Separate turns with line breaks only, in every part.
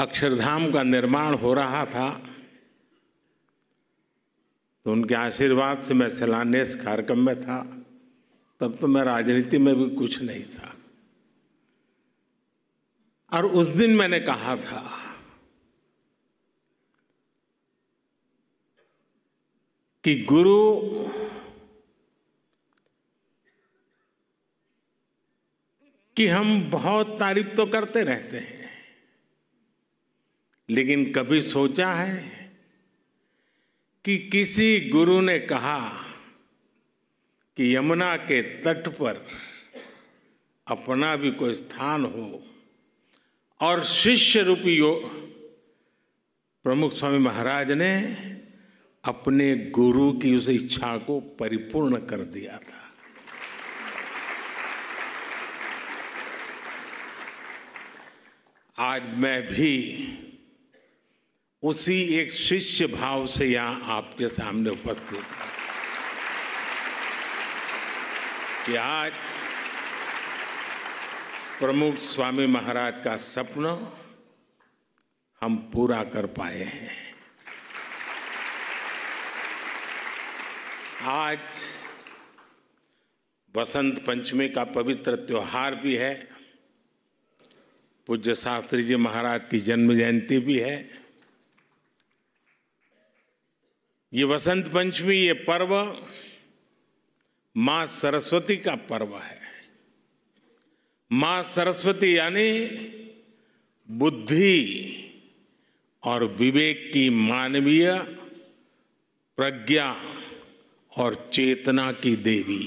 अक्षरधाम का निर्माण हो रहा था तो उनके आशीर्वाद से मैं शिलान्यास कार्यक्रम में था तब तो मैं राजनीति में भी कुछ नहीं था और उस दिन मैंने कहा था कि गुरु की हम बहुत तारीफ तो करते रहते हैं लेकिन कभी सोचा है कि किसी गुरु ने कहा कि यमुना के तट पर अपना भी कोई स्थान हो और शिष्य रूपी योग प्रमुख स्वामी महाराज ने अपने गुरु की उस इच्छा को परिपूर्ण कर दिया था आज मैं भी उसी एक शिष्य भाव से यहाँ आपके सामने उपस्थित कि आज प्रमुख स्वामी महाराज का सपना हम पूरा कर पाए हैं आज बसंत पंचमी का पवित्र त्योहार भी है पूज्य शास्त्री जी महाराज की जन्म जयंती भी है ये वसंत पंचमी ये पर्व माँ सरस्वती का पर्व है मां सरस्वती यानी बुद्धि और विवेक की मानवीय प्रज्ञा और चेतना की देवी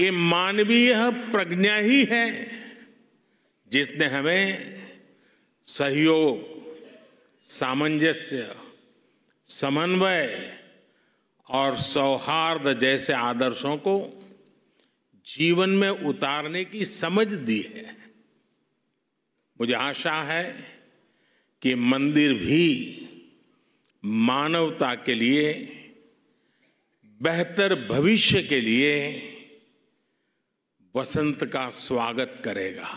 ये मानवीय प्रज्ञा ही है जिसने हमें सहयोग सामंजस्य समन्वय और सौहार्द जैसे आदर्शों को जीवन में उतारने की समझ दी है मुझे आशा है कि मंदिर भी मानवता के लिए बेहतर भविष्य के लिए वसंत का स्वागत करेगा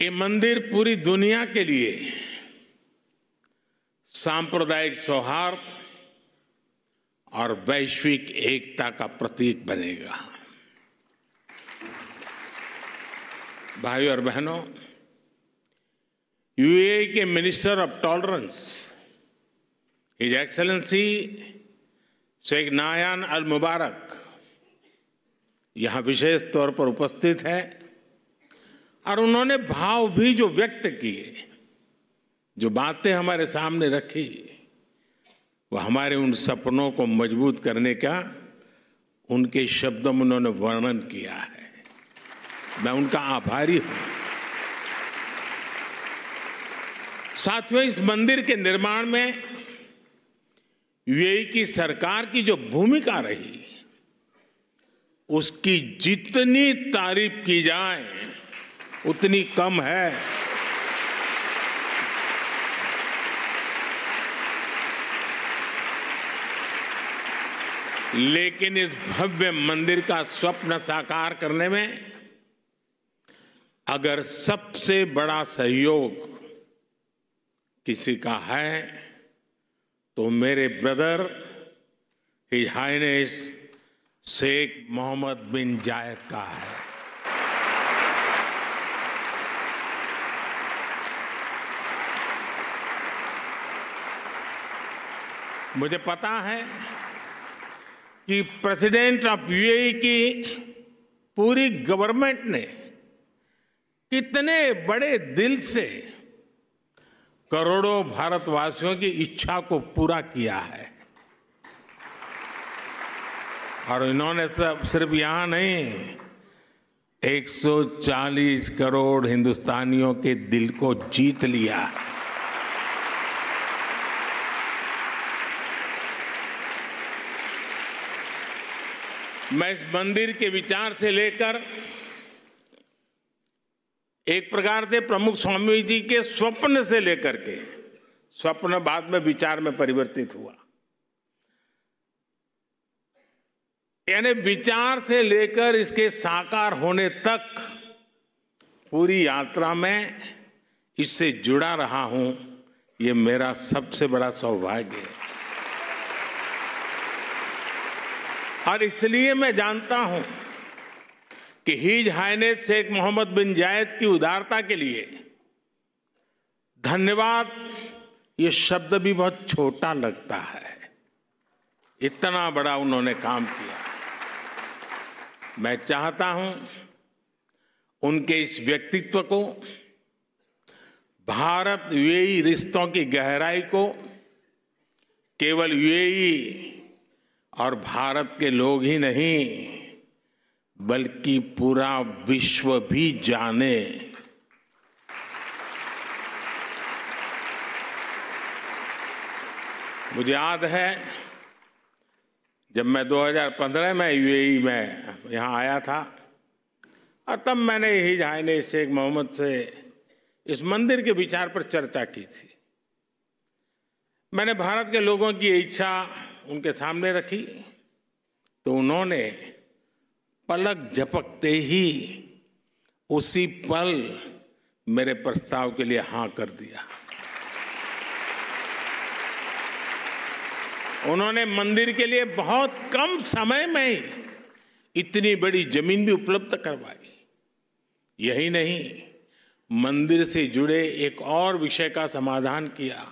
ये मंदिर पूरी दुनिया के लिए सांप्रदायिक सौहार्द और वैश्विक एकता का प्रतीक बनेगा भाइयों और बहनों यूए के minister of tolerance his excellency Sheikh Nahyan Al Mubarak यहां विशेष तौर पर उपस्थित है और उन्होंने भाव भी जो व्यक्त किए जो बातें हमारे सामने रखी वह हमारे उन सपनों को मजबूत करने का उनके शब्दों में उन्होंने वर्णन किया है मैं उनका आभारी हूं साथियों इस मंदिर के निर्माण में यूएई की सरकार की जो भूमिका रही उसकी जितनी तारीफ की जाए उतनी कम है लेकिन इस भव्य मंदिर का स्वप्न साकार करने में अगर सबसे बड़ा सहयोग किसी का है तो मेरे brother his highness Sheikh Mohammed bin Zayed का है मुझे पता है कि प्रेसिडेंट ऑफ यूएई की पूरी गवर्नमेंट ने कितने बड़े दिल से करोड़ों भारतवासियों की इच्छा को पूरा किया है और इन्होंने सब सिर्फ यहां नहीं 140 करोड़ हिंदुस्तानियों के दिल को जीत लिया है मैं इस मंदिर के विचार से लेकर एक प्रकार से प्रमुख स्वामी जी के स्वप्न से लेकर के स्वप्न बाद में विचार में परिवर्तित हुआ यानी विचार से लेकर इसके साकार होने तक पूरी यात्रा में इससे जुड़ा रहा हूं ये मेरा सबसे बड़ा सौभाग्य है और इसलिए मैं जानता हूं कि his highness Sheikh Mohammed bin Zayed की उदारता के लिए धन्यवाद ये शब्द भी बहुत छोटा लगता है इतना बड़ा उन्होंने काम किया मैं चाहता हूं उनके इस व्यक्तित्व को भारत यूएई रिश्तों की गहराई को केवल यूएई और भारत के लोग ही नहीं बल्कि पूरा विश्व भी जाने मुझे याद है जब मैं 2015 में यूएई e में यहाँ आया था और तब मैंने यही जाहिने शेख मोहम्मद से इस मंदिर के विचार पर चर्चा की थी मैंने भारत के लोगों की इच्छा उनके सामने रखी तो उन्होंने पलक झपकते ही उसी पल मेरे प्रस्ताव के लिए हां कर दिया उन्होंने मंदिर के लिए बहुत कम समय में इतनी बड़ी जमीन भी उपलब्ध करवाई यही नहीं मंदिर से जुड़े एक और विषय का समाधान किया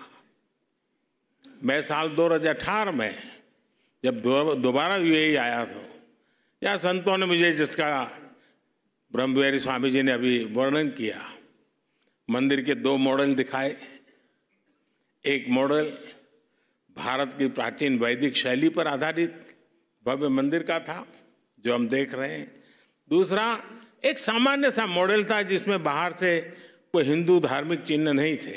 मैं साल 2018 में जब दोबारा यू e आया था तो, या संतों ने मुझे जिसका ब्रह्मवेरी स्वामी जी ने अभी वर्णन किया मंदिर के दो मॉडल दिखाए एक मॉडल भारत की प्राचीन वैदिक शैली पर आधारित भव्य मंदिर का था जो हम देख रहे हैं दूसरा एक सामान्य सा मॉडल था जिसमें बाहर से कोई हिंदू धार्मिक चिन्ह नहीं थे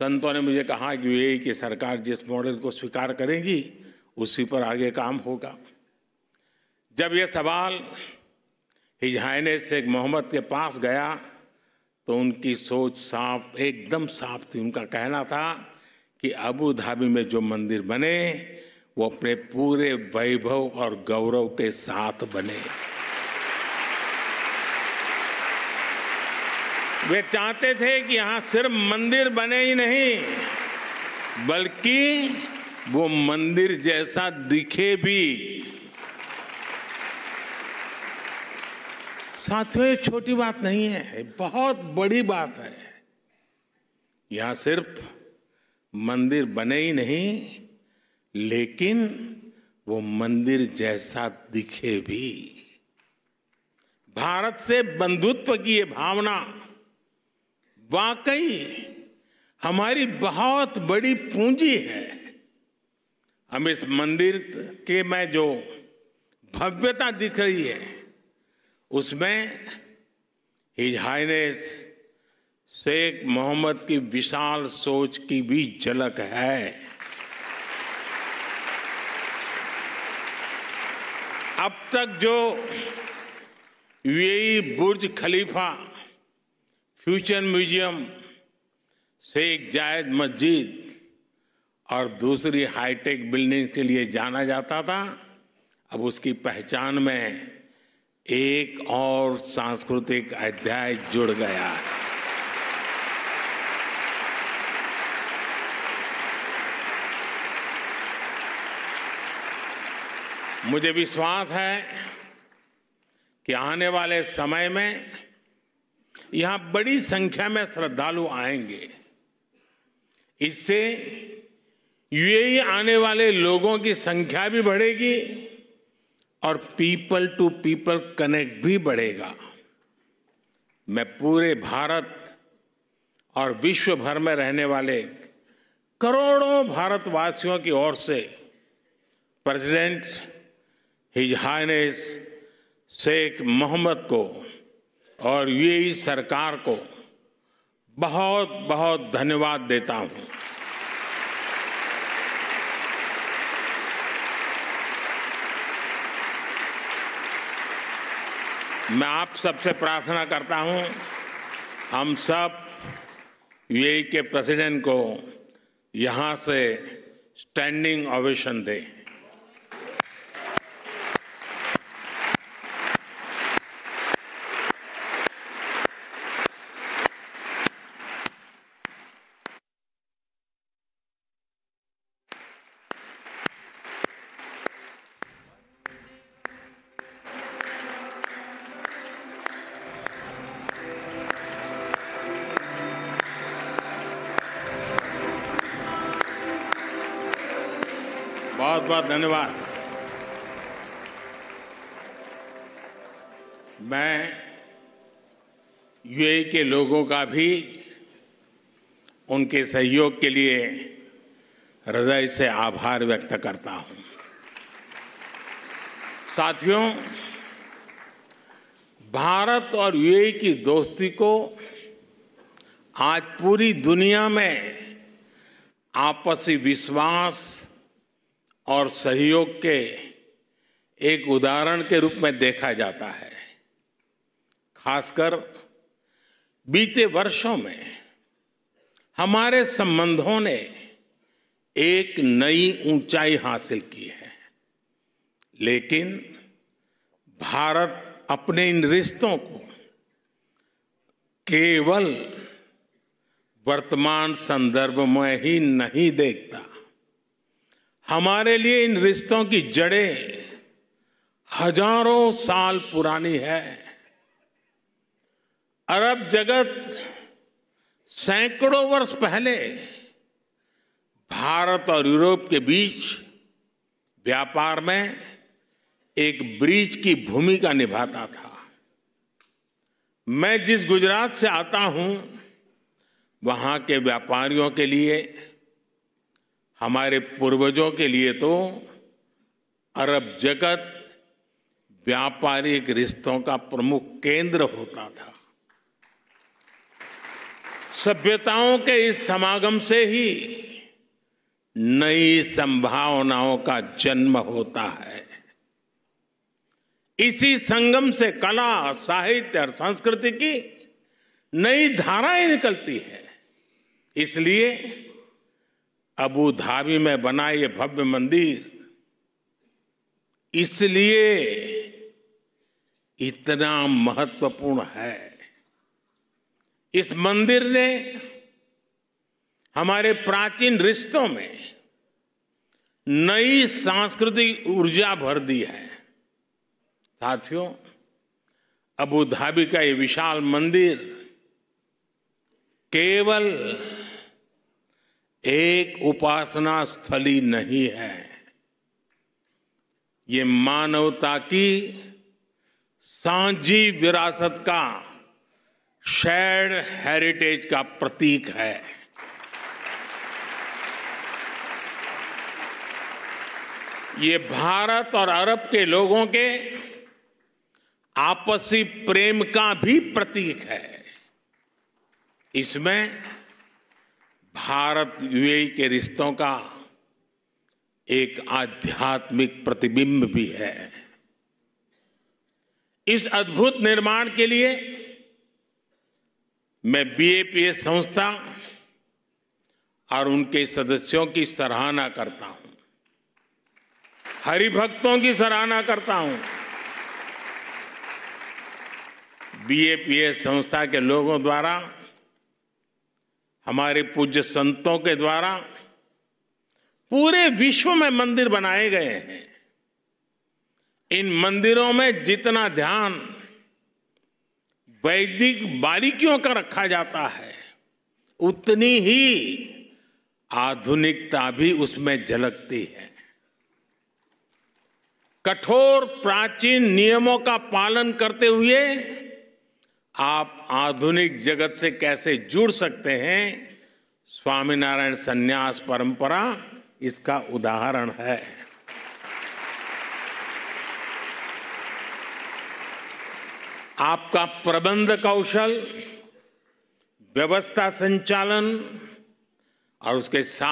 संतों ने मुझे कहा कि ये की सरकार जिस मॉडल को स्वीकार करेगी उसी पर आगे काम होगा जब ये सवाल हिजहाने शेख मोहम्मद के पास गया तो उनकी सोच साफ एकदम साफ थी उनका कहना था कि अबू धाबी में जो मंदिर बने वो अपने पूरे वैभव और गौरव के साथ बने वे चाहते थे कि यहाँ सिर्फ मंदिर बने ही नहीं बल्कि वो मंदिर जैसा दिखे भी साथियों छोटी बात नहीं है बहुत बड़ी बात है यहां सिर्फ मंदिर बने ही नहीं लेकिन वो मंदिर जैसा दिखे भी भारत से बंधुत्व की ये भावना वाकई हमारी बहुत बड़ी पूंजी है हम इस मंदिर के में जो भव्यता दिख रही है उसमें हिज हाइनेस शेख मोहम्मद की विशाल सोच की भी झलक है अब तक जो यही Burj Khalifa future museum Sheikh Zayed मस्जिद और दूसरी हाईटेक बिल्डिंग के लिए जाना जाता था अब उसकी पहचान में एक और सांस्कृतिक अध्याय जुड़ गया है मुझे विश्वास है कि आने वाले समय में यहां बड़ी संख्या में श्रद्धालु आएंगे इससे यूएई आने वाले लोगों की संख्या भी बढ़ेगी और पीपल टू पीपल कनेक्ट भी बढ़ेगा मैं पूरे भारत और विश्व भर में रहने वाले करोड़ों भारतवासियों की ओर से president his highness Sheikh Mohammed को और ये सरकार को बहुत बहुत धन्यवाद देता हूं मैं आप सबसे प्रार्थना करता हूं हम सब यूएई e के प्रेसिडेंट को यहां से स्टैंडिंग ऑवेशन दें बहुत धन्यवाद मैं यूएई के लोगों का भी उनके सहयोग के लिए हृदय से आभार व्यक्त करता हूं साथियों भारत और यूएई की दोस्ती को आज पूरी दुनिया में आपसी विश्वास और सहयोग के एक उदाहरण के रूप में देखा जाता है खासकर बीते वर्षों में हमारे संबंधों ने एक नई ऊंचाई हासिल की है लेकिन भारत अपने इन रिश्तों को केवल वर्तमान संदर्भ में ही नहीं देखता हमारे लिए इन रिश्तों की जड़ें हजारों साल पुरानी है अरब जगत सैकड़ों वर्ष पहले भारत और यूरोप के बीच व्यापार में एक ब्रिज की भूमिका निभाता था मैं जिस गुजरात से आता हूं वहां के व्यापारियों के लिए हमारे पूर्वजों के लिए तो अरब जगत व्यापारिक रिश्तों का प्रमुख केंद्र होता था सभ्यताओं के इस समागम से ही नई संभावनाओं का जन्म होता है इसी संगम से कला साहित्य और संस्कृति की नई धाराएं निकलती है इसलिए अबू धाबी में बना ये भव्य मंदिर इसलिए इतना महत्वपूर्ण है इस मंदिर ने हमारे प्राचीन रिश्तों में नई सांस्कृतिक ऊर्जा भर दी है साथियों अबू धाबी का ये विशाल मंदिर केवल एक उपासना स्थली नहीं है ये मानवता की सांझी विरासत का शेयर्ड हेरिटेज का प्रतीक है ये भारत और अरब के लोगों के आपसी प्रेम का भी प्रतीक है इसमें भारत यूएई के रिश्तों का एक आध्यात्मिक प्रतिबिंब भी है इस अद्भुत निर्माण के लिए मैं बीएपीएस संस्था और उनके सदस्यों की सराहना करता हूं हरिभक्तों की सराहना करता हूं बीएपीएस संस्था के लोगों द्वारा हमारे पूज्य संतों के द्वारा पूरे विश्व में मंदिर बनाए गए हैं इन मंदिरों में जितना ध्यान वैदिक बारीकियों का रखा जाता है उतनी ही आधुनिकता भी उसमें झलकती है कठोर प्राचीन नियमों का पालन करते हुए आप आधुनिक जगत से कैसे जुड़ सकते हैं स्वामीनारायण संन्यास परंपरा इसका उदाहरण है आपका प्रबंध कौशल व्यवस्था संचालन और उसके साथ